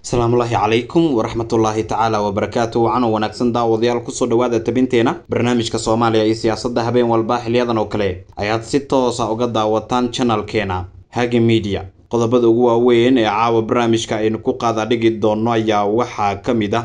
asalaamullaahi calaykum waraxmatullaahi tacaala wabarakaatu wacan oo wanaagsan daawadayaal kusoo dhowaada tabinteena barnaamijka soomaaliya iyo siyaasadda habeen walba xiliyadan oo kale ayaad si toosa ah uga daawataan janalkeena hage media qodobada ugu waaweyn ee caawa barnaamijka aynu ku qaadadhigi doonno ayaa waxaa ka mid ah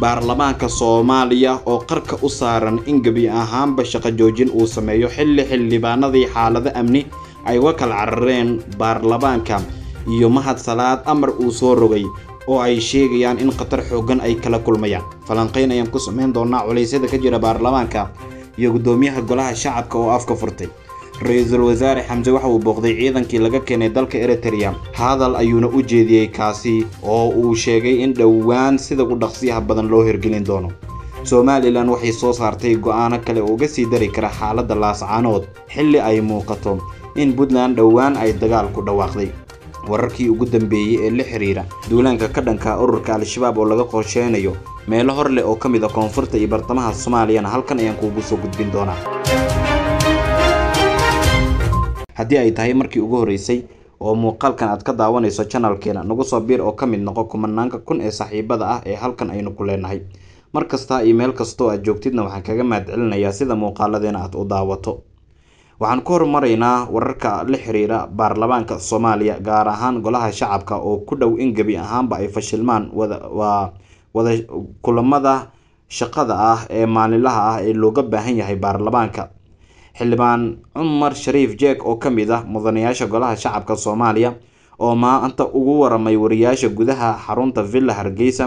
baarlamaanka soomaaliya oo qarka u saaran in gebi ahaanba shaqo joojin uu sameeyo xilli xildhibaanadii xaalado amni ay uga kala carareen baarlamaanka iyo mahad salaad amar uu soo rogay oo ay sheegayaan in khatar xooggan ay kala kulmayaan falanqayn ayaan ku samayn doonaa culaysyada ka jira baarlamaanka iyo guddoomiyaha golaha shacabka oo afka furtay ra-iisul wasaare xamse waxa uu booqday ciidankii laga keenay dalka eritereya hadal ayuuna u jeediyey kaasi oo uu sheegay in dhowaan sida u dhaqsiyaha badan loo hirgelin doono somalilan waxay soo saartay go'aano kale oo uga sii dari kara xaaladda laascaanood xilli ay muuqato in puntland dhowaan ay dagaal ku dhawaaqday wararkii ugu dambeeyey ee la xiriira duulaanka ka dhanka ururka al-shabaab oo laga qorsheynayo meelo hor leh oo ka mid a ah koonfurta iyo bartamaha soomaaliyana halkan ayaan kuugu soo gudbin doonaa haddii ay tahay markii ugu horreysay oo muuqaalkan aad ka daawanayso janalkeena nagu soo biir oo ka mid noqo kumanaanka kun ee saxiibada ah ee halkan aynu ku leenahay mar kasta iyo meel kastoo aad joogtidna waxaan kaga mahad celinayaa sida muuqaaladeena aad u daawato waxaan ku horumaraynaa wararka la xiriira baarlamaanka soomaaliya gaar ahaan golaha shacabka oo ku dhow in gebi ahaanba ay fashilmaan wada kulamada shaqada ah ee maalinlaha ah ee looga baahan yahay baarlamaanka xildhibaan cumar shariif jeek oo kamid ah mudanayaasha golaha shacabka soomaaliya oo maanta ugu waramay wariyaasha gudaha xarunta villa hargeysa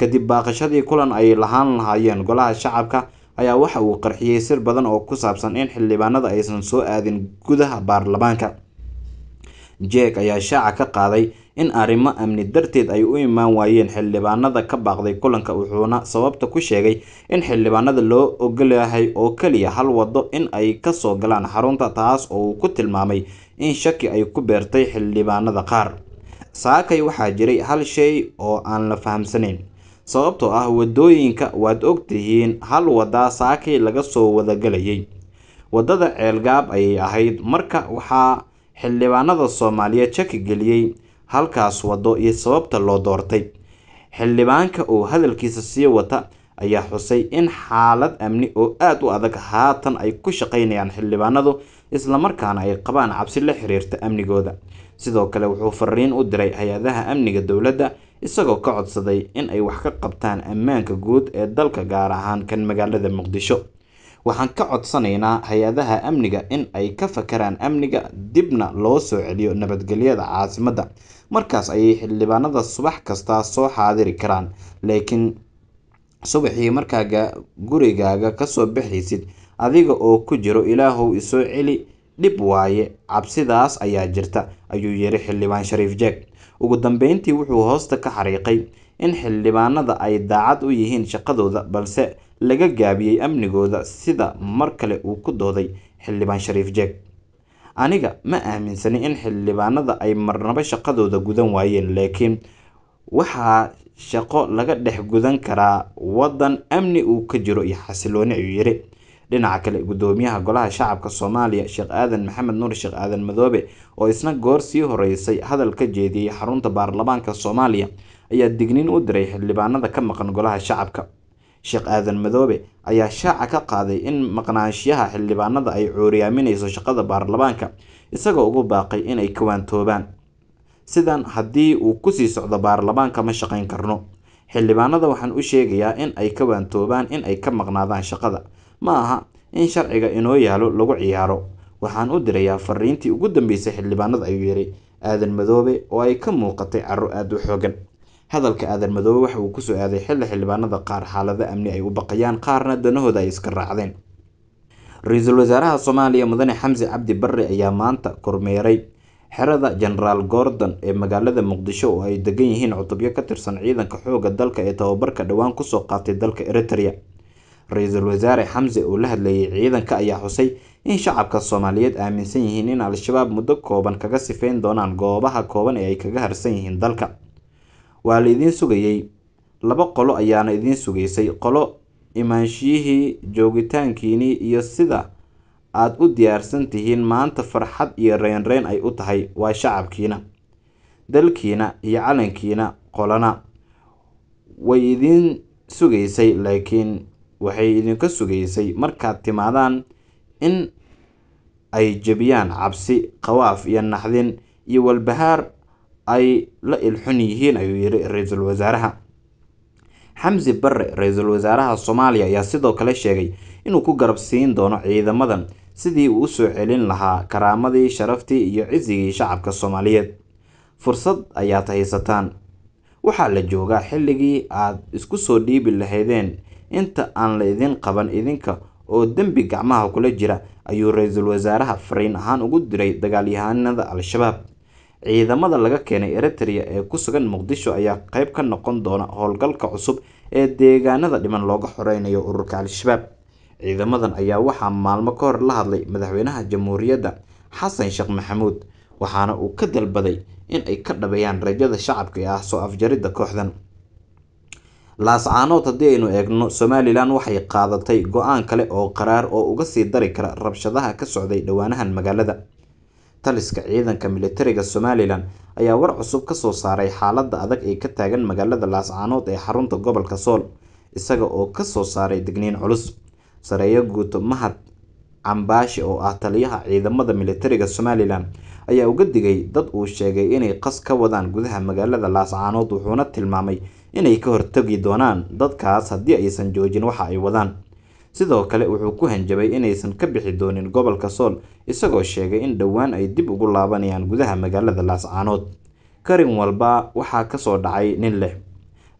kadib baaqashadii kulan ay lahaan lahaayeen golaha shacabka ayaa waxa uu qarxiyey sir badan oo ku saabsan in xildhibaanada aysan soo aadin gudaha baarlamaanka jeeg ayaa shaaca ka qaaday in arrimo amni darteed ay u imaan waayeen xildhibaanada ka baaqday kulanka wuxuuna sababta ku sheegay in xildhibaanada loo ogolyahay oo keliya hal waddo in ay kasoo galaan xarunta taas oo uu ku tilmaamay in shaki ay ku beertay xildhibaanada qaar saakay waxaa jiray hal shay oo aan la fahamsanayn sababtoo ah waddooyinka waad og tihiin hal waddaa saakay laga soo wadagalayay waddada ceelgaab ayay ahayd marka waxaa xildhibaanada soomaaliyeed shaki geliyey halkaas waddo iyo sababta loo doortay xildhibaanka oo hadalkiisa sii wata ayaa xusay in xaalad amni oo aad u adag haatan ay ku shaqaynayaan xildhibaanadu islamarkaana ay qabaan cabsi la xiriirta amnigooda sidoo kale wuxuu fariin u diray hay-adaha amniga dowladda isagoo ka codsaday in ay wax ka qabtaan ammaanka guud ee dalka gaar ahaan kan magaalada muqdisho waxaan ka codsanaynaa hay-adaha amniga in ay ka fakaraan amniga dibna loo soo celiyo nabadgelyada caasimadda markaas ayay xildhibaanada subax kasta soo xaadiri karaan laakiin subaxii markaaga gurigaaga kasoo baxaysid adiga oo ku jiro ilaahow isoo celi dhib waaye cabsidaas ayaa jirta ayuu yiri xildhibaan shariif jeeg Ugu dambeyntii wuxuu hoosta ka xariiqay in xildhibaanada ay daacad u yihiin shaqadooda balse laga gaabiyey amnigooda sida mar kale uu ku dooday xildhibaan Shariif Jeeg. Aniga ma aaminsani in xildhibaanada ay marnaba shaqadooda gudan waayeen laakiin waxaa shaqo laga dhex gudan karaa waddan amni uu ka jiro iyo xasilooni ayuu yiri dhinaca kale guddoomiyaha golaha shacabka soomaaliya sheekh aadan maxamed nuur sheekh aadan madoobe oo isna goor sii horreysay hadal ka jeediyey xarunta baarlamaanka soomaaliya ayaa digniin u diray xildhibaanada ka maqan golaha shacabka sheekh aadan madoobe ayaa shaaca ka qaaday in maqnaanshiyaha xildhibaanada ay cuuriyaaminayso shaqada baarlamaanka isagoo ugu baaqay inay kawaantoobaan sidan haddii uu kusii socdo baarlamaanka ma shaqayn karno xildhibaanada waxaan u sheegayaa in ay ka waantoobaan in ay ka maqnaadaan shaqada Ma aha in sharciga inoo yaalo lagu ciyaaro. Waxaan u dirayaa fariintii ugu dambeysay xildhibaanada ayuu yidhi Aadan Madoobe oo ay ka muuqatay caro aad u xoogan. Hadalka Aadan Madoobe waxa uu kusoo aaday xilli xildhibaanada qaar xaalada amni ay u baqayaan qaarna danahooda ay iska raacdeen. Ra-iisul wasaaraha Soomaaliya Mudane Xamse Cabdi Barre ayaa maanta kormeeray xerada Generaal Gordon ee magaalada Muqdisho oo ay degan yihiin cutubyo ka tirsan ciidanka xoogga dalka ee tababarka dhawaan kusoo qaatay dalka Eritrea ra-iisul wasaare xamse uu la hadlayay ciidanka ayaa xusay in shacabka soomaaliyeed aaminsan yihiin in al-shabaab muddo kooban kaga sifeyn doonaan goobaha kooban ee ay kaga harsan yihiin dalka waa la idiin sugayey laba qolo ayaana idiin sugaysay qolo imaanshiyihii joogitaankiinii iyo sida aad u diyaarsan tihiin maanta farxad iyo reynreyn ay u tahay waa shacabkiina dalkiina iyo calankiina qolana way idiin sugaysay laakiin waxay idinka sugaysay markaad timaadaan in ay jebiyaan cabsi, khawaaf iyo naxdin iyo walbahaar ay la ilxun yihiin ayuu yidhi ra'iisul wasaaraha xamsi barre ra-iisul wasaaraha soomaaliya ayaa sidoo kale sheegay inuu ku garab siin doono ciidamadan sidii uu u soo celin lahaa karaamadii sharaftii iyo cisigii shacabka soomaaliyeed fursad ayaad haysataan waxaa la joogaa xilligii aad isku soo dhiibi lahaydeen inta aan la idin qaban idinka oo dembi gacmaha kula jira ayuu ra-iisul wasaaraha fariin ahaan ugu diray dagaalyahaanada al-shabaab ciidamada laga keenay eritriya ee ku sugan muqdisho ayaa qayb ka noqon doona howlgalka cusub ee deegaanada dhiman looga xoreynayo ururka al-shabaab ciidamadan ayaa waxaa maalmo ka hor la hadlay madaxweynaha jamhuuriyadda xasan sheekh maxamuud waxaana uu ka dalbaday in ay ka dhabeeyaan rajada shacabka ee ah soo afjaridda kooxdan laascaanood haddii aynu eegno somalilan waxay qaadatay go-aan kale oo qaraar oo uga sii dari kara rabshadaha ka socday dhowaanahan magaalada taliska ciidanka militariga somalilan ayaa war cusub ka soo saaray xaaladda adag ee ka taagan magaalada laascaanood ee xarunta gobolka sool isaga oo ka soo saaray digniin culus sareeyo guuto mahad cambaashi oo ah taliyaha ciidamada militariga somalilan ayaa uga digay dad uu sheegay inay qas ka wadaan gudaha magaalada laascaanood wuxuuna tilmaamay inay ka hortagi doonaan dadkaas haddii aysan joojin waxa ay wadaan sidoo kale wuxuu ku hanjabay inaysan ka bixi doonin gobolka sool isagoo sheegay in dhowaan ay dib ugu laabanayaan gudaha magaalada laascaanood karin walba waxaa ka soo dhacay nin leh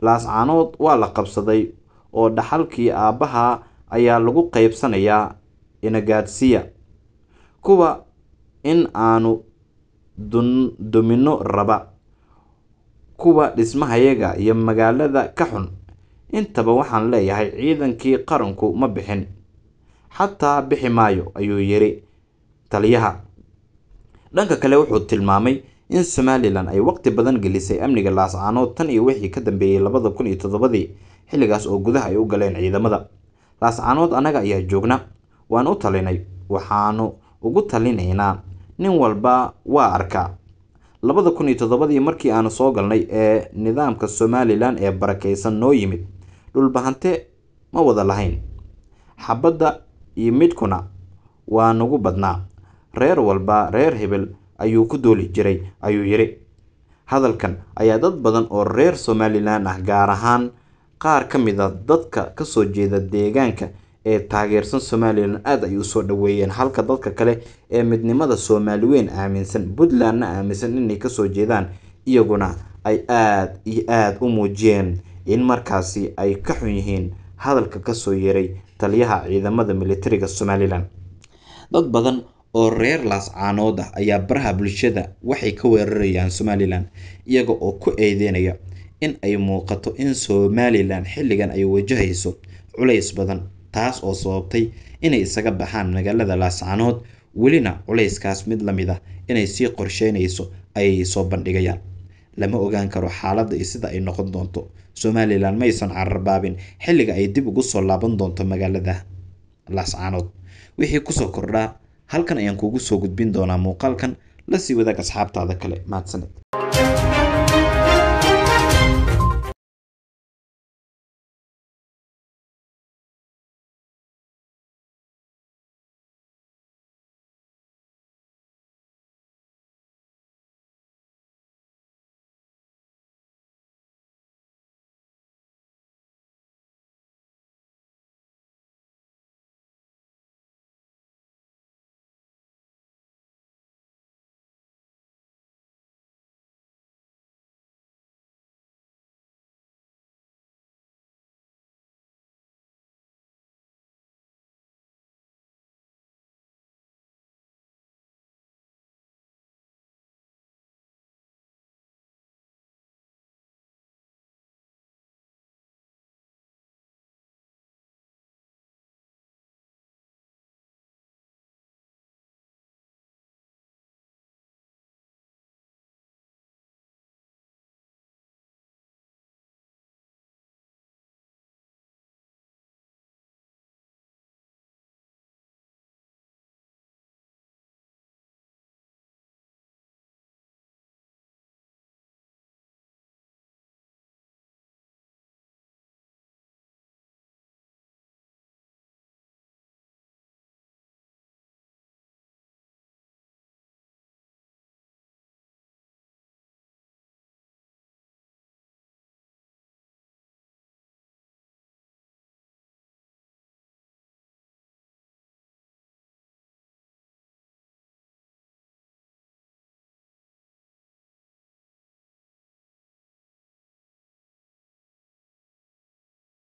laascaanood waa la qabsaday oo dhaxalkii aabbaha ayaa lagu qaybsanayaa inagaadsiya kuwa in aanu dumino raba kuwa dhismahayaga iyo magaalada ka xun. Intaba waxaan leeyahay ciidankii qaranku ma bixin. Xataa bixi maayo, ayuu yiri taliyaha. Dhanka kale wuxuu tilmaamay in somalilan ay waqti badan gelisay amniga laascanood tan iyo wixii ka dambeeyey labada kun iyo toddobadii xilligaas oo gudaha ay u galeen ciidamada. Laascanood annaga ayaa joogna, waan u talinay, waxaanu ugu talinaynaa. Nin walba waa arkaa labada kun iyo toddobadii markii aanu soo galnay ee nidaamka somalilan ee barakeysan noo yimid dhulbahante ma wada lahayn xabadda iyo midkuna waa nagu badnaa reer walba reer hebel ayuu ku dooli jiray ayuu yidhi hadalkan ayaa dad badan oo reer somalilan ah gaar ahaan qaar ka mid a ah dadka ka soo jeeda deegaanka ee taageersan somalilan aada ay usoo dhaweeyeen halka dadka kale ee midnimada soomaali weyn aaminsan puntlandna aaminsan inay kasoo jeedaan iyaguna ay aad iyo aada u muujiyeen in markaasi ay ka xun yihiin hadalka kasoo yeeray taliyaha ciidamada militariga somalilan dad badan oo reer laascaanood ah ayaa baraha bulshada waxay ka weerarayaan somalilan iyaga oo ku eedeynaya in ay muuqato in somalilan xilligan ay wajahayso culays badan taas oo sababtay inay isaga baxaan magaalada laascanood welina culayskaas mid la mid ah inay sii qorsheynayso ayay soo bandhigayaan lama ogaan karo xaaladda iyo sida ay noqon doonto somalilan maysan cararbaabin xilliga ay dib ugu soo laaban doonto magaalada laascanood wixii kusoo kordhaa halkan ayaan kuugu soo gudbin doonaa muuqaalkan lasii wadaag asxaabtaada kale maadsaned